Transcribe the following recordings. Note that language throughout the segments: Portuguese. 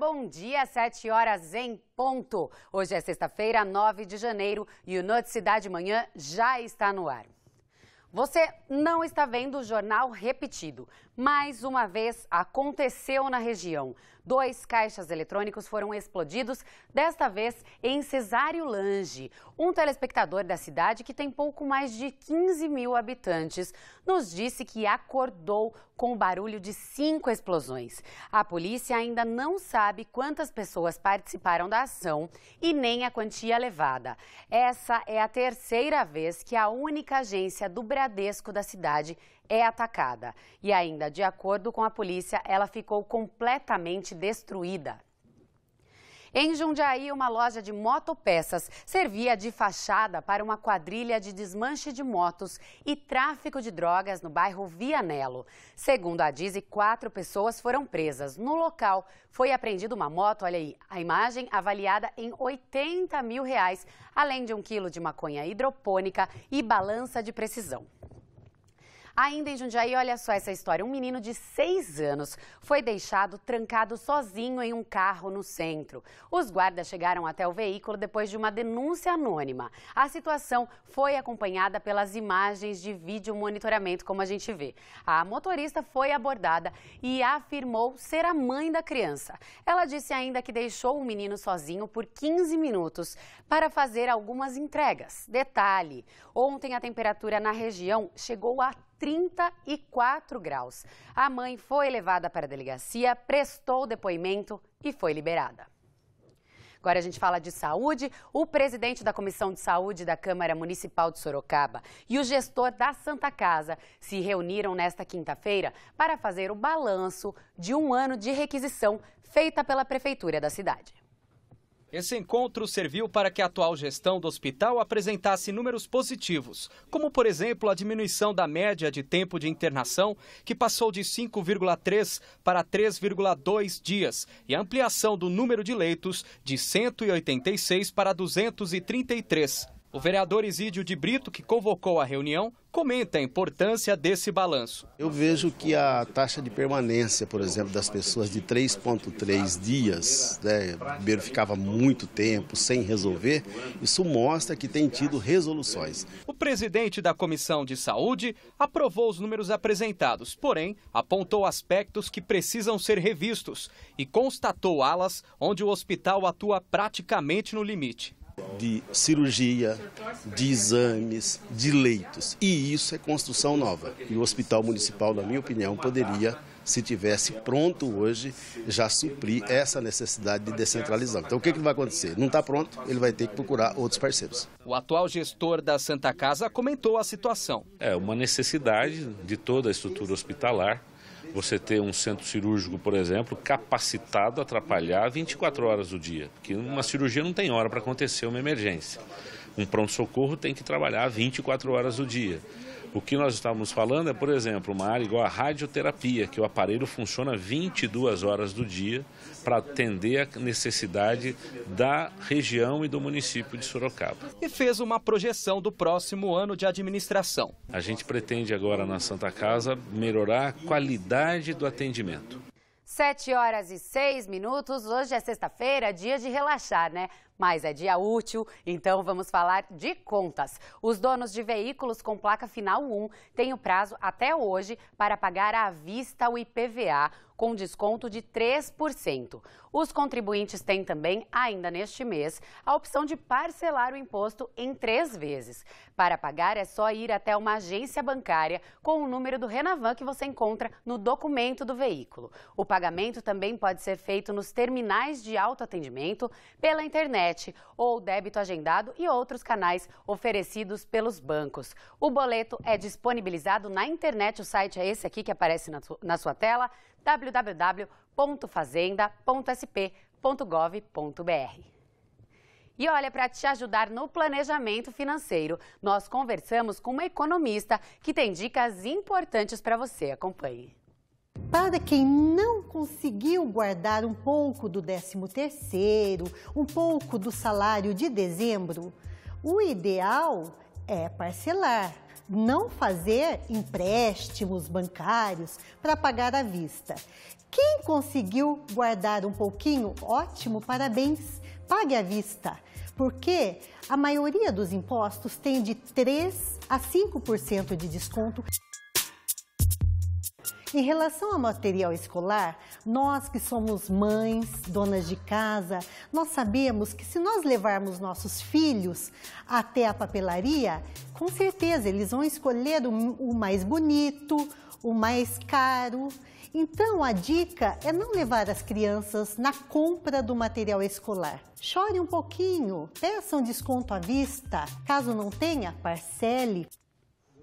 bom dia, 7 horas em ponto. Hoje é sexta-feira, 9 de janeiro, e o Noticidade Manhã já está no ar. Você não está vendo o jornal repetido. Mais uma vez aconteceu na região dois caixas eletrônicos foram explodidos, desta vez em Cesário Lange. Um telespectador da cidade, que tem pouco mais de 15 mil habitantes, nos disse que acordou com o barulho de cinco explosões. A polícia ainda não sabe quantas pessoas participaram da ação e nem a quantia levada. Essa é a terceira vez que a única agência do Bradesco da cidade é atacada. E ainda, de acordo com a polícia, ela ficou completamente destruída. Em Jundiaí, uma loja de motopeças servia de fachada para uma quadrilha de desmanche de motos e tráfico de drogas no bairro Vianello. Segundo a Dize, quatro pessoas foram presas. No local, foi apreendida uma moto, olha aí, a imagem avaliada em 80 mil reais, além de um quilo de maconha hidropônica e balança de precisão. Ainda em Jundiaí, olha só essa história. Um menino de seis anos foi deixado trancado sozinho em um carro no centro. Os guardas chegaram até o veículo depois de uma denúncia anônima. A situação foi acompanhada pelas imagens de vídeo monitoramento, como a gente vê. A motorista foi abordada e afirmou ser a mãe da criança. Ela disse ainda que deixou o menino sozinho por 15 minutos para fazer algumas entregas. Detalhe: ontem a temperatura na região chegou a 34 graus. A mãe foi levada para a delegacia, prestou depoimento e foi liberada. Agora a gente fala de saúde. O presidente da Comissão de Saúde da Câmara Municipal de Sorocaba e o gestor da Santa Casa se reuniram nesta quinta-feira para fazer o balanço de um ano de requisição feita pela Prefeitura da cidade. Esse encontro serviu para que a atual gestão do hospital apresentasse números positivos, como, por exemplo, a diminuição da média de tempo de internação, que passou de 5,3 para 3,2 dias, e a ampliação do número de leitos de 186 para 233. O vereador Isídio de Brito, que convocou a reunião, comenta a importância desse balanço. Eu vejo que a taxa de permanência, por exemplo, das pessoas de 3,3 dias, né, primeiro ficava muito tempo sem resolver, isso mostra que tem tido resoluções. O presidente da Comissão de Saúde aprovou os números apresentados, porém apontou aspectos que precisam ser revistos e constatou alas onde o hospital atua praticamente no limite de cirurgia, de exames, de leitos. E isso é construção nova. E o Hospital Municipal, na minha opinião, poderia, se tivesse pronto hoje, já suprir essa necessidade de descentralizar. Então, o que, que vai acontecer? Não está pronto, ele vai ter que procurar outros parceiros. O atual gestor da Santa Casa comentou a situação. É uma necessidade de toda a estrutura hospitalar você ter um centro cirúrgico, por exemplo, capacitado a atrapalhar 24 horas do dia, porque uma cirurgia não tem hora para acontecer uma emergência. Um pronto-socorro tem que trabalhar 24 horas do dia. O que nós estávamos falando é, por exemplo, uma área igual a radioterapia, que o aparelho funciona 22 horas do dia para atender a necessidade da região e do município de Sorocaba. E fez uma projeção do próximo ano de administração. A gente pretende agora na Santa Casa melhorar a qualidade do atendimento. Sete horas e seis minutos. Hoje é sexta-feira, dia de relaxar, né? Mas é dia útil, então vamos falar de contas. Os donos de veículos com placa final 1 têm o prazo até hoje para pagar à vista o IPVA com desconto de 3%. Os contribuintes têm também, ainda neste mês, a opção de parcelar o imposto em três vezes. Para pagar, é só ir até uma agência bancária com o número do Renavan que você encontra no documento do veículo. O pagamento também pode ser feito nos terminais de autoatendimento, pela internet ou débito agendado e outros canais oferecidos pelos bancos. O boleto é disponibilizado na internet, o site é esse aqui que aparece na, na sua tela www.fazenda.sp.gov.br. E olha, para te ajudar no planejamento financeiro, nós conversamos com uma economista que tem dicas importantes para você. Acompanhe. Para quem não conseguiu guardar um pouco do 13º, um pouco do salário de dezembro, o ideal é parcelar não fazer empréstimos bancários para pagar à vista. Quem conseguiu guardar um pouquinho, ótimo, parabéns, pague à vista, porque a maioria dos impostos tem de 3 a 5% de desconto. Em relação ao material escolar, nós que somos mães, donas de casa, nós sabemos que se nós levarmos nossos filhos até a papelaria, com certeza eles vão escolher o, o mais bonito, o mais caro. Então, a dica é não levar as crianças na compra do material escolar. Chore um pouquinho, peça um desconto à vista. Caso não tenha, parcele.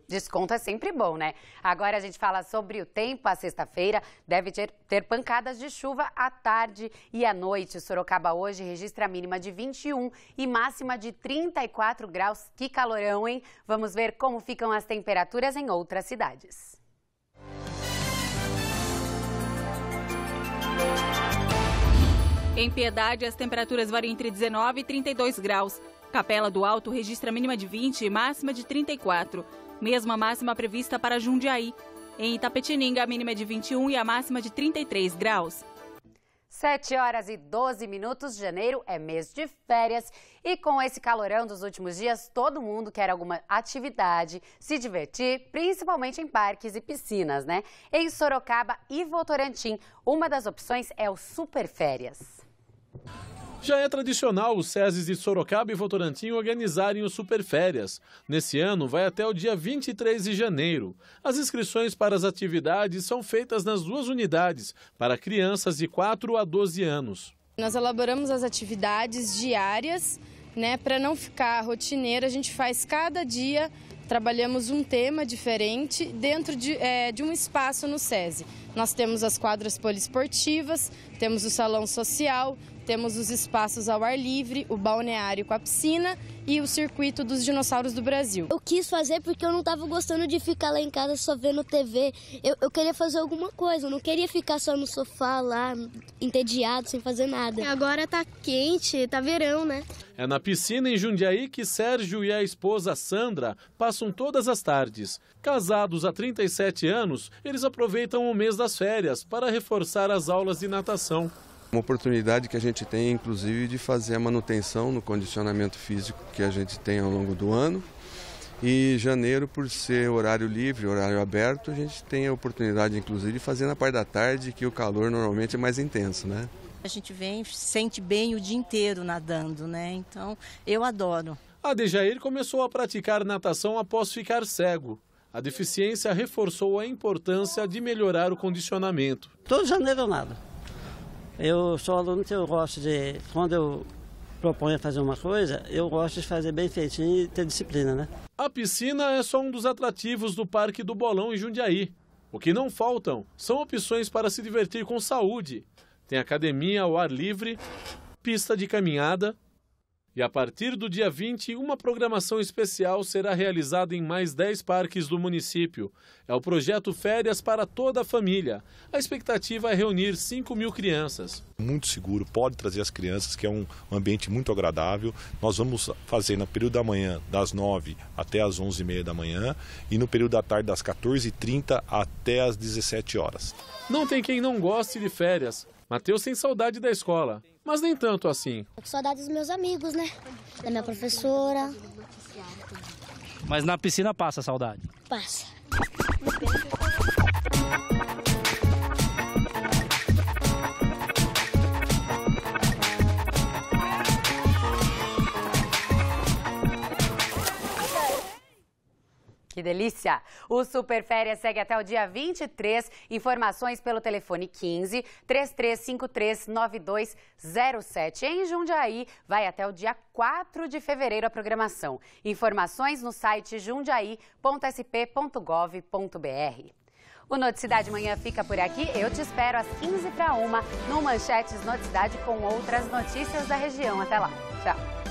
Desconto é sempre bom, né? Agora a gente fala sobre o tempo. A sexta-feira deve ter, ter, pancadas de chuva à tarde e à noite. Sorocaba hoje registra a mínima de 21 e máxima de 34 graus. Que calorão, hein? Vamos ver como ficam as temperaturas em outras cidades. Em Piedade, as temperaturas variam entre 19 e 32 graus. Capela do Alto registra mínima de 20 e máxima de 34 mesma máxima prevista para Jundiaí. Em Itapetininga, a mínima é de 21 e a máxima de 33 graus. 7 horas e 12 minutos de janeiro é mês de férias e com esse calorão dos últimos dias, todo mundo quer alguma atividade, se divertir, principalmente em parques e piscinas, né? Em Sorocaba e Votorantim, uma das opções é o Super Férias. Já é tradicional os SESIs de Sorocaba e Votorantim organizarem o Superférias. Nesse ano vai até o dia 23 de janeiro. As inscrições para as atividades são feitas nas duas unidades, para crianças de 4 a 12 anos. Nós elaboramos as atividades diárias, né, para não ficar rotineira, a gente faz cada dia trabalhamos um tema diferente dentro de, é, de, um espaço no SESI. Nós temos as quadras poliesportivas, temos o salão social, temos os espaços ao ar livre, o balneário com a piscina e o circuito dos dinossauros do Brasil. Eu quis fazer porque eu não estava gostando de ficar lá em casa só vendo TV. Eu, eu queria fazer alguma coisa, eu não queria ficar só no sofá lá, entediado, sem fazer nada. Agora tá quente, tá verão, né? É na piscina em Jundiaí que Sérgio e a esposa Sandra passam todas as tardes. Casados há 37 anos, eles aproveitam o mês das férias para reforçar as aulas de natação. Uma oportunidade que a gente tem, inclusive, de fazer a manutenção no condicionamento físico que a gente tem ao longo do ano. E janeiro, por ser horário livre, horário aberto, a gente tem a oportunidade, inclusive, de fazer na parte da tarde, que o calor normalmente é mais intenso, né? A gente vem, sente bem o dia inteiro nadando, né? Então, eu adoro. A Dejair começou a praticar natação após ficar cego. A deficiência reforçou a importância de melhorar o condicionamento. Todo janeiro eu nado. Eu sou aluno que eu gosto de, quando eu proponho fazer uma coisa, eu gosto de fazer bem feitinho e ter disciplina, né? A piscina é só um dos atrativos do Parque do Bolão em Jundiaí. O que não faltam são opções para se divertir com saúde. Tem academia ao ar livre, pista de caminhada, e a partir do dia 20, uma programação especial será realizada em mais 10 parques do município. É o projeto Férias para toda a família. A expectativa é reunir 5 mil crianças. Muito seguro, pode trazer as crianças, que é um ambiente muito agradável. Nós vamos fazer no período da manhã, das 9 até as 11h30 da manhã, e no período da tarde, das 14h30 até as 17 horas. Não tem quem não goste de férias. Matheus tem saudade da escola, mas nem tanto assim. Saudade dos meus amigos, né? Da minha professora. Mas na piscina passa saudade? Passa. Que delícia! O Superférias segue até o dia 23. Informações pelo telefone 15 3353 9207. Em Jundiaí, vai até o dia 4 de fevereiro a programação. Informações no site jundiaí.sp.gov.br. O Noticidade Manhã fica por aqui. Eu te espero às 15 para uma no Manchetes Noticidade com outras notícias da região. Até lá. Tchau.